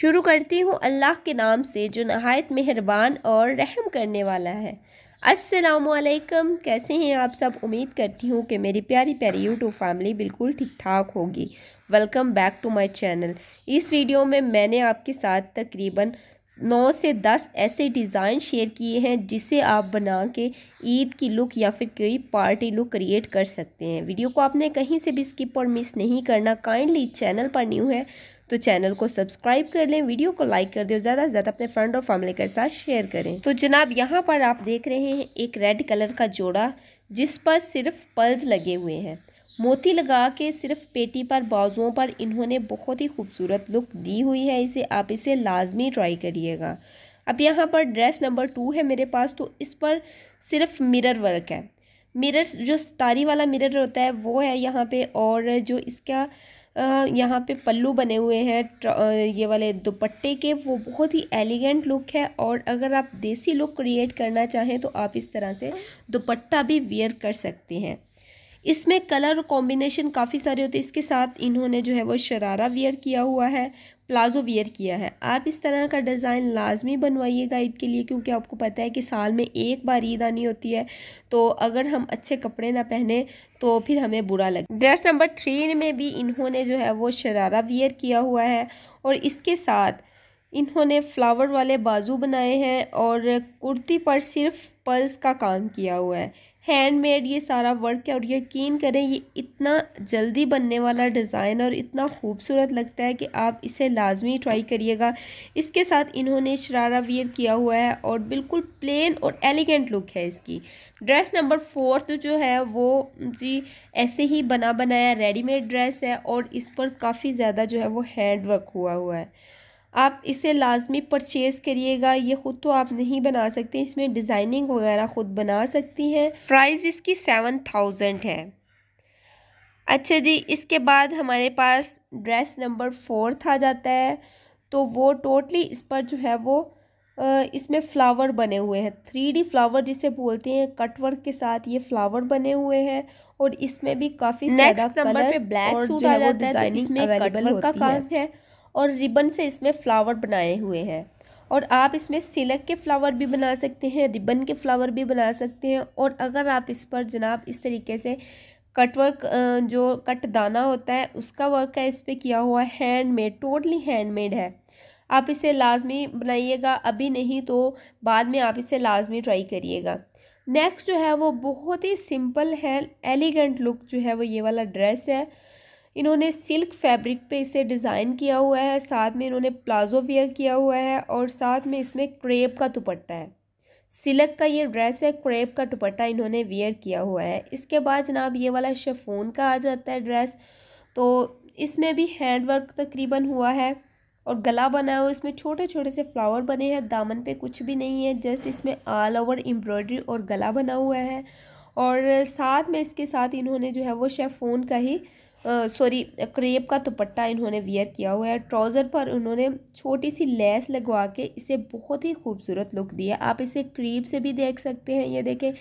शुरू करती हूँ अल्लाह के नाम से जो नहायत मेहरबान और रहम करने वाला है असलकम कैसे हैं आप सब उम्मीद करती हूँ कि मेरी प्यारी प्यारी यूट्यूब फैमिली बिल्कुल ठीक ठाक होगी welcome back to my channel इस वीडियो में मैंने आपके साथ तकरीबन नौ से दस ऐसे डिज़ाइन शेयर किए हैं जिसे आप बना के ईद की लुक या फिर कोई पार्टी लुक क्रिएट कर सकते हैं वीडियो को आपने कहीं से भी स्किप और मिस नहीं करना काइंडली चैनल पर न्यू है तो चैनल को सब्सक्राइब कर लें वीडियो को लाइक कर दें ज़्यादा से ज़्यादा अपने फ्रेंड और फैमिली के साथ शेयर करें तो जनाब यहाँ पर आप देख रहे हैं एक रेड कलर का जोड़ा जिस पर सिर्फ पल्स लगे हुए हैं मोती लगा के सिर्फ पेटी पर बाजुओं पर इन्होंने बहुत ही खूबसूरत लुक दी हुई है इसे आप इसे लाजमी ट्राई करिएगा अब यहाँ पर ड्रेस नंबर टू है मेरे पास तो इस पर सिर्फ मिरर वर्क है मिरर जो तारी वाला मिरर होता है वो है यहाँ पे और जो इसका यहाँ पे पल्लू बने हुए हैं ये वाले दुपट्टे के वो बहुत ही एलिगेंट लुक है और अगर आप देसी लुक क्रिएट करना चाहें तो आप इस तरह से दुपट्टा भी वियर कर सकते हैं इसमें कलर कॉम्बिनेशन काफ़ी सारे होते हैं इसके साथ इन्होंने जो है वो शरारा वियर किया हुआ है प्लाजो वियर किया है आप इस तरह का डिज़ाइन लाजमी बनवाइएगा ईद के लिए क्योंकि आपको पता है कि साल में एक बार ईद आनी होती है तो अगर हम अच्छे कपड़े ना पहने तो फिर हमें बुरा लगे ड्रेस नंबर थ्री में भी इन्होंने जो है वो शरारा वियर किया हुआ है और इसके साथ इन्होंने फ्लावर वाले बाजू बनाए हैं और कुर्ती पर सिर्फ पल्स का काम किया हुआ है हैंडमेड ये सारा वर्क है और यकीन करें ये इतना जल्दी बनने वाला डिज़ाइन और इतना खूबसूरत लगता है कि आप इसे लाजमी ट्राई करिएगा इसके साथ इन्होंने शरारा वियर किया हुआ है और बिल्कुल प्लेन और एलिगेंट लुक है इसकी ड्रेस नंबर फोर्थ जो है वो जी ऐसे ही बना बनाया रेडीमेड ड्रेस है और इस पर काफ़ी ज़्यादा जो है वो हैंड वर्क हुआ हुआ है आप इसे लाजमी परचेज़ करिएगा ये ख़ुद तो आप नहीं बना सकते इसमें डिज़ाइनिंग वगैरह ख़ुद बना सकती हैं प्राइस इसकी सेवन थाउजेंड है अच्छा जी इसके बाद हमारे पास ड्रेस नंबर फोर्थ आ जाता है तो वो टोटली इस पर जो है वो इसमें फ़्लावर बने हुए हैं थ्री डी फ्लावर जिसे बोलते हैं कटवर्क के साथ ये फ्लावर बने हुए हैं और इसमें भी काफ़ी नेक्स्ट नंबर पे ब्लैक सूट आ जाता है तो इसमें कटवर्क का काम है और रिबन से इसमें फ्लावर बनाए हुए हैं और आप इसमें सिलक के फ्लावर भी बना सकते हैं रिबन के फ्लावर भी बना सकते हैं और अगर आप इस पर जनाब इस तरीके से कटवर्क जो कट दाना होता है उसका वर्क है इस पर किया हुआ हैंडमेड टोटली हैंडमेड है आप इसे लाजमी बनाइएगा अभी नहीं तो बाद में आप इसे लाजमी ट्राई करिएगा नेक्स्ट जो है वो बहुत ही सिंपल है एलिगेंट लुक जो है वो ये वाला ड्रेस है इन्होंने सिल्क फैब्रिक पे इसे डिज़ाइन किया हुआ है साथ में इन्होंने प्लाजो वियर किया हुआ है और साथ में इसमें क्रेप का दुपट्टा है सिल्क का ये ड्रेस है क्रेप का दुपट्टा इन्होंने वेयर किया हुआ है इसके बाद जनाब ये वाला शेफोन का आ जाता है ड्रेस तो इसमें भी हैंड वर्क तकरीबन हुआ है और गला बना है और इसमें छोटे छोटे से फ्लावर बने हैं दामन पे कुछ भी नहीं है जस्ट इसमें ऑल ओवर एम्ब्रॉयडरी और गला बना हुआ है और साथ में इसके साथ इन्होंने जो है वो शेफोन का ही सॉरी क्रेप का दुपट्टा इन्होंने वियर किया हुआ है ट्राउज़र पर उन्होंने छोटी सी लेस लगवा के इसे बहुत ही खूबसूरत लुक दिया आप इसे क्रीप से भी देख सकते हैं ये देखें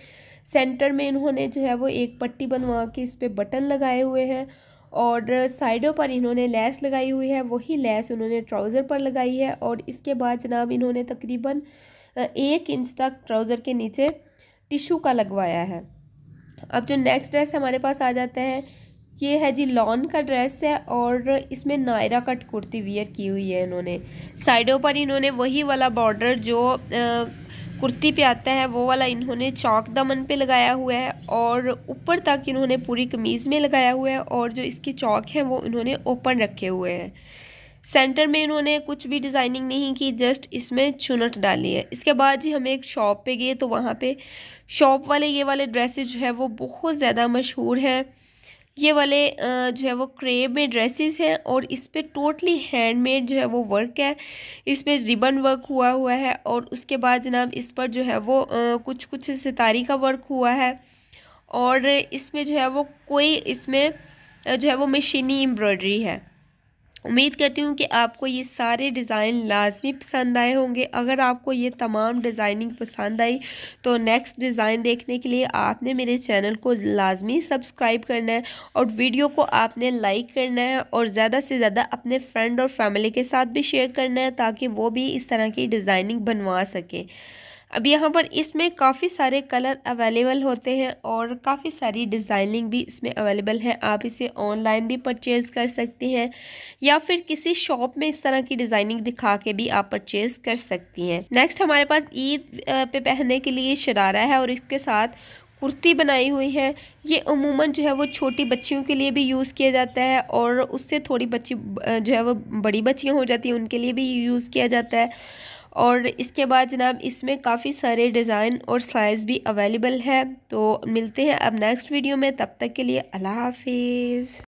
सेंटर में इन्होंने जो है वो एक पट्टी बनवा के इस पर बटन लगाए हुए हैं और साइडों पर इन्होंने लेस लगाई हुई है वही लेस उन्होंने ट्राउज़र पर लगाई है और इसके बाद जनाब इन्होंने तकरीबन एक इंच तक ट्राउज़र के नीचे टिशू का लगवाया है अब जो नेक्स्ट ड्रेस हमारे पास आ जाता है ये है जी लॉन का ड्रेस है और इसमें नायरा कट कुर्ती वियर की हुई है इन्होंने साइडों पर इन्होंने वही वाला बॉर्डर जो आ, कुर्ती पे आता है वो वाला इन्होंने चौक दमन पे लगाया हुआ है और ऊपर तक इन्होंने पूरी कमीज़ में लगाया हुआ है और जो इसके चौक हैं वो इन्होंने ओपन रखे हुए हैं सेंटर में इन्होंने कुछ भी डिज़ाइनिंग नहीं की जस्ट इसमें चुनट डाली है इसके बाद जी हम एक शॉप पे गए तो वहाँ पे शॉप वाले ये वाले ड्रेसेज जो है वो बहुत ज़्यादा मशहूर हैं ये वाले जो है वो क्रेप में ड्रेसेस हैं और इस पर टोटली हैंडमेड जो है वो वर्क है इस पर रिबन वर्क हुआ हुआ है और उसके बाद जनाब इस पर जो है वो कुछ कुछ सितारी का वर्क हुआ है और इसमें जो है वो कोई इसमें जो है वो मशीनी एम्ब्रॉयडरी है उम्मीद करती हूँ कि आपको ये सारे डिज़ाइन लाजमी पसंद आए होंगे अगर आपको ये तमाम डिज़ाइनिंग पसंद आई तो नेक्स्ट डिज़ाइन देखने के लिए आपने मेरे चैनल को लाजमी सब्सक्राइब करना है और वीडियो को आपने लाइक करना है और ज़्यादा से ज़्यादा अपने फ्रेंड और फैमिली के साथ भी शेयर करना है ताकि वो भी इस तरह की डिज़ाइनिंग बनवा सकें अब यहाँ पर इसमें काफ़ी सारे कलर अवेलेबल होते हैं और काफ़ी सारी डिज़ाइनिंग भी इसमें अवेलेबल है आप इसे ऑनलाइन भी परचेज़ कर सकती हैं या फिर किसी शॉप में इस तरह की डिज़ाइनिंग दिखा के भी आप परचेज़ कर सकती हैं नेक्स्ट हमारे पास ईद पे पहनने के लिए शरारा है और इसके साथ कुर्ती बनाई हुई है ये अमूमन जो है वो छोटी बच्चियों के लिए भी यूज़ किया जाता है और उससे थोड़ी बच्ची जो है वो बड़ी बच्चियाँ हो जाती हैं उनके लिए भी यूज़ किया जाता है और इसके बाद जनाब इसमें काफ़ी सारे डिज़ाइन और साइज़ भी अवेलेबल है तो मिलते हैं अब नेक्स्ट वीडियो में तब तक के लिए अल्लाह हाफिज़